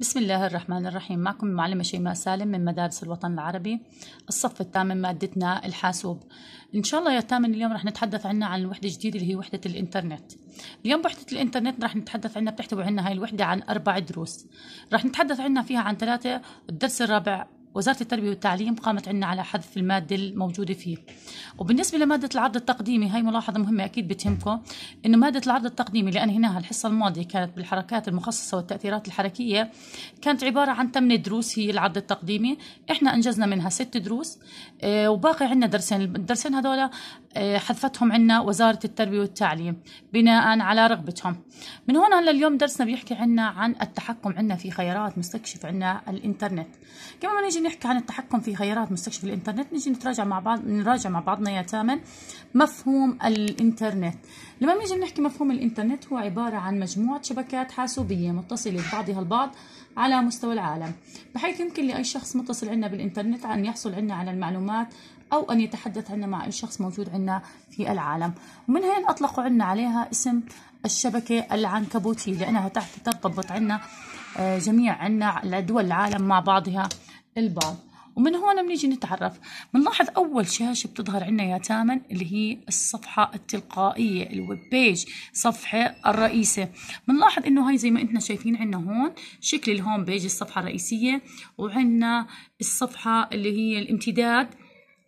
بسم الله الرحمن الرحيم معكم المعلمة شيماء سالم من مدارس الوطن العربي الصف الثامن مادتنا الحاسوب إن شاء الله يا تامن اليوم رح نتحدث عنا عن وحدة جديدة اللي هي وحدة الإنترنت اليوم بوحدة الإنترنت رح نتحدث عنا بتحتوي عنا هاي الوحدة عن أربع دروس رح نتحدث عنا فيها عن ثلاثة الدرس الرابع وزارة التربية والتعليم قامت عنا على حذف المادة الموجودة فيه وبالنسبة لمادة العرض التقديمي هاي ملاحظة مهمة أكيد بتهمكم إنه مادة العرض التقديمي اللي أنهيناها الحصة الماضية كانت بالحركات المخصصة والتأثيرات الحركية كانت عبارة عن 8 دروس هي العرض التقديمي إحنا أنجزنا منها ست دروس آه، وباقي عنا درسين الدرسين هذول آه، حذفتهم عنا وزارة التربية والتعليم بناء على رغبتهم من هنا لليوم درسنا بيحكي عنا عن التحكم عنا في خيارات مستكشف عنا الإنترنت كما ما نيجي نحكي عن التحكم في خيارات مستكشف الإنترنت نيجي نتراجع مع بعض نراجع مع بعضنا يا تامن مفهوم الإنترنت لما نيجي نحكي مفهوم الإنترنت هو عبارة عن مجموعة شبكات حاسوبية متصلة ببعضها البعض على مستوى العالم بحيث يمكن لأي شخص متصل عنا بالإنترنت أن يحصل عنا على المعلومات أو أن يتحدث عنا مع أي شخص موجود عنا في العالم ومن هنا أطلقوا عنا عليها اسم الشبكة العنكبوتية لأنها تحت ترتبط عنا آه، جميع عنا دول العالم مع بعضها البعض ومن هون بنيجي نتعرف بنلاحظ اول شاشه بتظهر عنا يا تامن اللي هي الصفحه التلقائيه الويب بيج صفحه الرئيسه بنلاحظ انه هاي زي ما انتم شايفين عنا هون شكل الهوم بيج الصفحه الرئيسيه وعنا الصفحه اللي هي الامتداد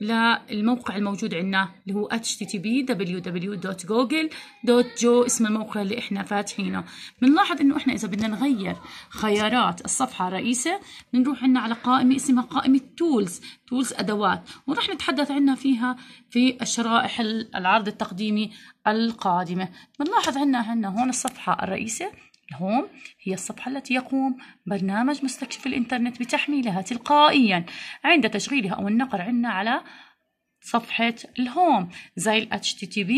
للموقع الموجود عندنا اللي هو http www.google.jo اسم الموقع اللي احنا فاتحينه بنلاحظ انه احنا اذا بدنا نغير خيارات الصفحة الرئيسة بنروح عندنا على قائمة اسمها قائمة تولز تولز أدوات وراح نتحدث عنها فيها في الشرائح العرض التقديمي القادمة بنلاحظ عندنا عندنا هون الصفحة الرئيسيه الهوم هي الصفحة التي يقوم برنامج مستكشف الإنترنت بتحميلها تلقائيا عند تشغيلها أو النقر عنا على صفحة الهوم زي ال HTTP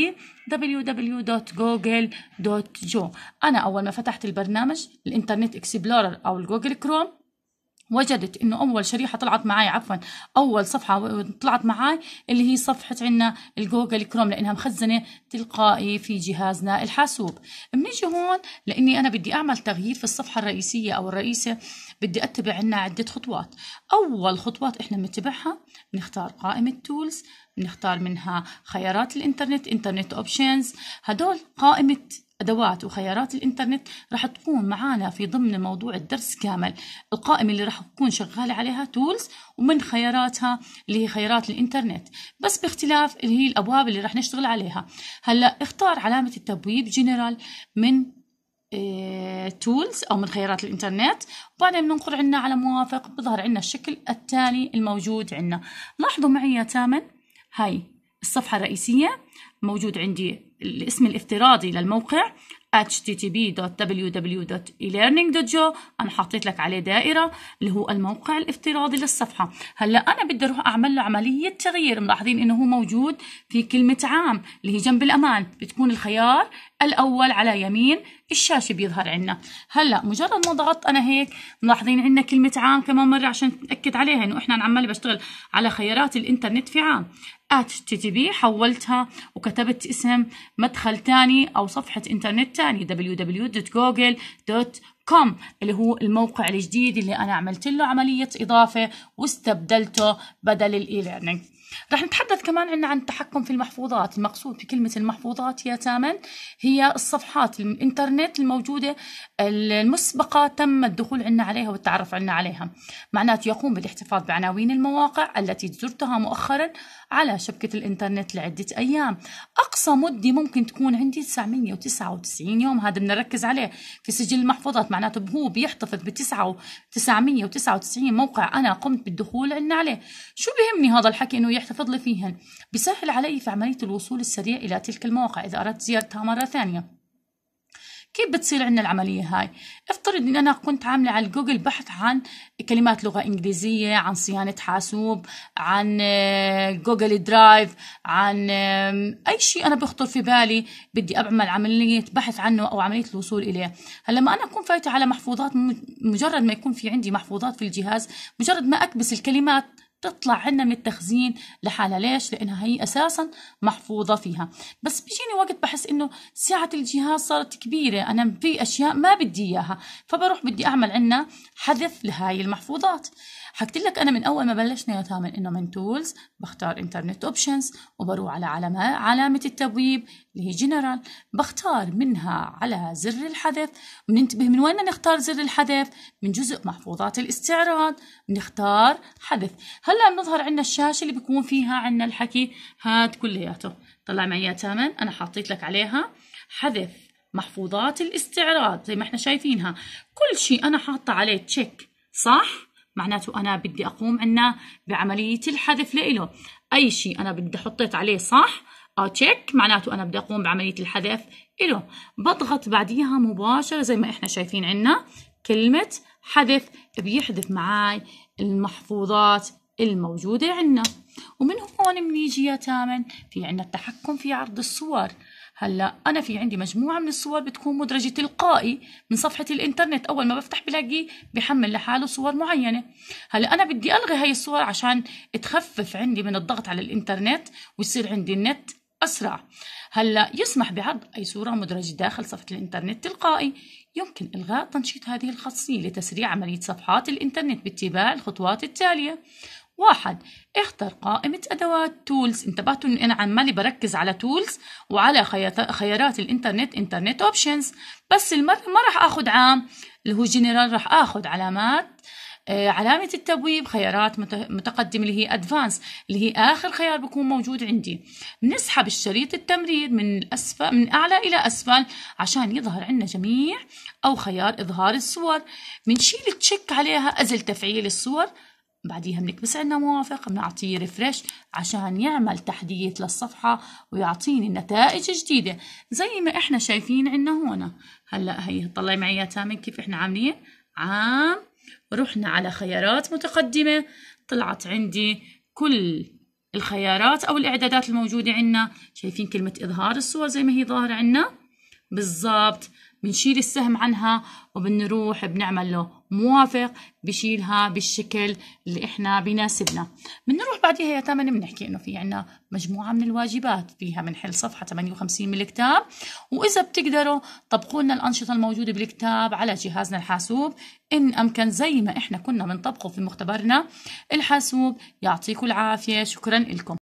www.google.jo أنا أول ما فتحت البرنامج الإنترنت إكسبلورر أو الجوجل كروم وجدت انه اول شريحه طلعت معي عفوا اول صفحه طلعت معي اللي هي صفحه عنا الجوجل كروم لانها مخزنه تلقائي في جهازنا الحاسوب بنيجي هون لاني انا بدي اعمل تغيير في الصفحه الرئيسيه او الرئيسه بدي اتبع عنا عده خطوات اول خطوات احنا بنتبعها بنختار قائمه تولز بنختار منها خيارات الانترنت انترنت اوبشنز هدول قائمه أدوات وخيارات الإنترنت راح تكون معانا في ضمن موضوع الدرس كامل القائمة اللي راح تكون شغالة عليها تولز ومن خياراتها اللي هي خيارات الإنترنت بس باختلاف اللي هي الأبواب اللي راح نشتغل عليها هلأ اختار علامة التبويب جنرال من تولز آه، او من خيارات الانترنت وبعدين بننقر عنا على موافق بظهر عنا الشكل التالي الموجود عنا لاحظوا معي يا تامن هاي الصفحة الرئيسية موجود عندي الاسم الافتراضي للموقع http.www.elearning.jo انا حطيت لك عليه دائره اللي هو الموقع الافتراضي للصفحه هلا انا بدي اروح اعمل له عمليه تغيير ملاحظين انه هو موجود في كلمه عام اللي هي جنب الامان بتكون الخيار الاول على يمين الشاشه بيظهر عنا هلا مجرد ما ضغطت انا هيك ملاحظين عنا كلمه عام كمان مره عشان ناكد عليها انه احنا عمال بشتغل على خيارات الانترنت في عام http حولتها وكتبت اسم مدخل ثاني او صفحه انترنت ثاني www.google.com كوم اللي هو الموقع الجديد اللي أنا عملت له عملية إضافة واستبدلته بدل الإي ليرنينج رح نتحدث كمان عنا عن التحكم في المحفوظات المقصود بكلمة المحفوظات يا تامن هي الصفحات الانترنت الموجودة المسبقة تم الدخول عنا عليها والتعرف عنا عليها معناته يقوم بالاحتفاظ بعناوين المواقع التي زرتها مؤخرا على شبكة الانترنت لعدة أيام أقصى مدة ممكن تكون عندي 999 يوم هذا بنركز عليه في سجل المحفوظات معناته هو بيحتفظ ب 999 موقع انا قمت بالدخول عندنا عليه شو بيهمني هذا الحكي انه يحتفظ لي فيهن بيسهل علي في عمليه الوصول السريع الى تلك المواقع اذا اردت زيارتها مره ثانيه كيف بتصير عندنا العملية هاي افترض ان انا كنت عاملة على جوجل بحث عن كلمات لغة انجليزية عن صيانة حاسوب عن آه، جوجل درايف عن اي شيء انا بخطر في بالي بدي اعمل عملية بحث عنه او عملية الوصول اليه هلا لما انا اكون فايتة على محفوظات مجرد ما يكون في عندي محفوظات في الجهاز مجرد ما اكبس الكلمات تطلع عنا من التخزين لحالها ليش لانها هي اساسا محفوظه فيها بس بيجيني وقت بحس انه سعه الجهاز صارت كبيره انا في اشياء ما بدي اياها فبروح بدي اعمل عنا حذف لهاي المحفوظات حكيت لك انا من اول ما بلشنا يا ثامن انه من تولز بختار انترنت اوبشنز وبروح على علامة علامة التبويب اللي هي جنرال بختار منها على زر الحذف بننتبه من وين نختار زر الحذف من جزء محفوظات الاستعراض بنختار حذف هلا بنظهر عندنا الشاشة اللي بيكون فيها عندنا الحكي هاد كلياته طلع معي يا ثامن انا حاطيت لك عليها حذف محفوظات الاستعراض زي ما احنا شايفينها كل شيء انا حاطه عليه تشيك صح معناته أنا بدي أقوم عنا بعملية الحذف لإله أي شيء أنا بدي حطيت عليه صح تشيك آه، معناته أنا بدي أقوم بعملية الحذف إله بضغط بعديها مباشرة زي ما إحنا شايفين عنا كلمة حذف بيحذف معاي المحفوظات الموجودة عنا ومن هون بنيجي يا تامن في عنا التحكم في عرض الصور هلا انا في عندي مجموعه من الصور بتكون مدرجه تلقائي من صفحه الانترنت اول ما بفتح بلاقيه بحمل لحاله صور معينه هلا انا بدي الغي هاي الصور عشان تخفف عندي من الضغط على الانترنت ويصير عندي النت اسرع هلا يسمح بعرض اي صوره مدرجه داخل صفحه الانترنت تلقائي يمكن الغاء تنشيط هذه الخاصيه لتسريع عمليه صفحات الانترنت باتباع الخطوات التاليه واحد اختر قائمة أدوات تولز انتبهتوا إن أنا عمالي بركز على تولز وعلى خيارات الإنترنت إنترنت أوبشنز بس المرة ما راح آخذ عام اللي هو جنرال راح آخذ علامات آه، علامة التبويب خيارات متقدمة اللي هي أدفانس اللي هي آخر خيار بكون موجود عندي بنسحب الشريط التمرير من الأسفل من أعلى إلى أسفل عشان يظهر عندنا جميع أو خيار إظهار الصور بنشيل تشيك عليها أزل تفعيل الصور بعديها بنكبس عنا موافق بنعطيه ريفرش عشان يعمل تحديث للصفحة ويعطيني نتائج جديدة زي ما احنا شايفين عنا هون هلأ هي طلعي معي يا تامن كيف احنا عاملين عام رحنا على خيارات متقدمة طلعت عندي كل الخيارات أو الإعدادات الموجودة عنا شايفين كلمة إظهار الصور زي ما هي ظاهرة عنا بالضبط بنشيل السهم عنها وبنروح بنعمل له موافق بشيلها بالشكل اللي احنا بناسبنا بنروح بعديها يا تامن بنحكي انه في عنا مجموعة من الواجبات فيها بنحل صفحة 58 من الكتاب واذا بتقدروا طبقوا لنا الانشطة الموجودة بالكتاب على جهازنا الحاسوب ان امكن زي ما احنا كنا بنطبقه في مختبرنا الحاسوب يعطيكم العافية شكرا لكم